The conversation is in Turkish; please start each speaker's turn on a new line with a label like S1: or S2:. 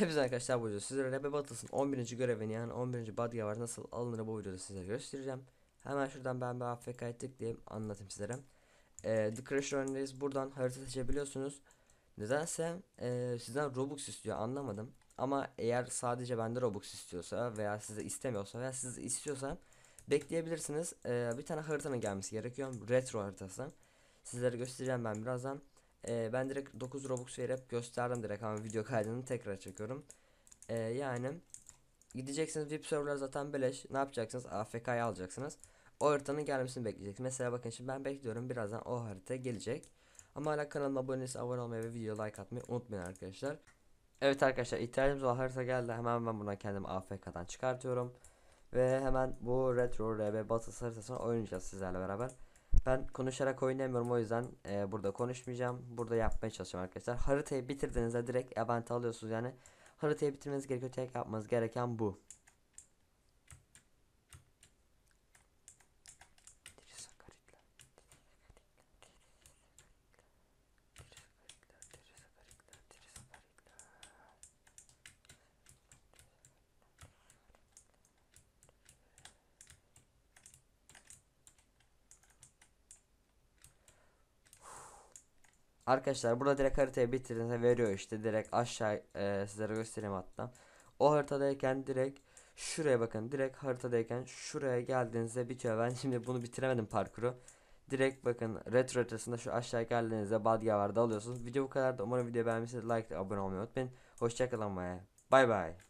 S1: Hepinize arkadaşlar bu video sizlere rebe Battles'ın 11. görevini yani 11. Badya var nasıl alınır bu videoda size göstereceğim. Hemen şuradan ben bir AFK'ya tıklayayım anlatayım sizlere. Ee, The Crash Run'dayız buradan harita seçebiliyorsunuz. Nedense e, sizden Robux istiyor anlamadım. Ama eğer sadece bende Robux istiyorsa veya size istemiyorsa veya siz istiyorsa bekleyebilirsiniz. Ee, bir tane haritanın gelmesi gerekiyor. Retro haritası. Sizlere göstereceğim ben birazdan. E, ben direkt 9 Robux verip gösterdim direkt ama video kaydını tekrar çekiyorum. E, yani gideceksiniz VIP serverlar zaten beleş. Ne yapacaksınız? AFK'yı alacaksınız. O haritanın gelmesini bekleyeceksiniz. Mesela bakın şimdi ben bekliyorum. Birazdan o harita gelecek. Ama hala kanalıma abone abone olmayı ve video like atmayı unutmayın arkadaşlar. Evet arkadaşlar ihtiyacımız olan harita geldi. Hemen ben buradan kendimi AFK'dan çıkartıyorum. Ve hemen bu Retro RB Battle haritasını oynayacağız sizlerle beraber. Ben konuşarak oynayamıyorum o yüzden e, burada konuşmayacağım. Burada yapmaya çalışacağım arkadaşlar. Haritayı bitirdiğinizde direkt event alıyorsunuz yani. Haritayı bitirmeniz gerekiyor. Tek yapmanız gereken bu. Arkadaşlar burada direkt haritayı bitirdiğinizde veriyor işte direkt aşağı e, sizlere göstereyim hatta. O haritadayken direkt şuraya bakın direkt haritadayken şuraya geldiğinizde bitiyor. Ben şimdi bunu bitiremedim parkuru. Direkt bakın retro haritasında şu aşağı geldiğinizde badyalarda alıyorsunuz. Video bu kadar da umarım video beğenmişsiniz. Like abone olmayı unutmayın. Hoşçakalın ve bay bay.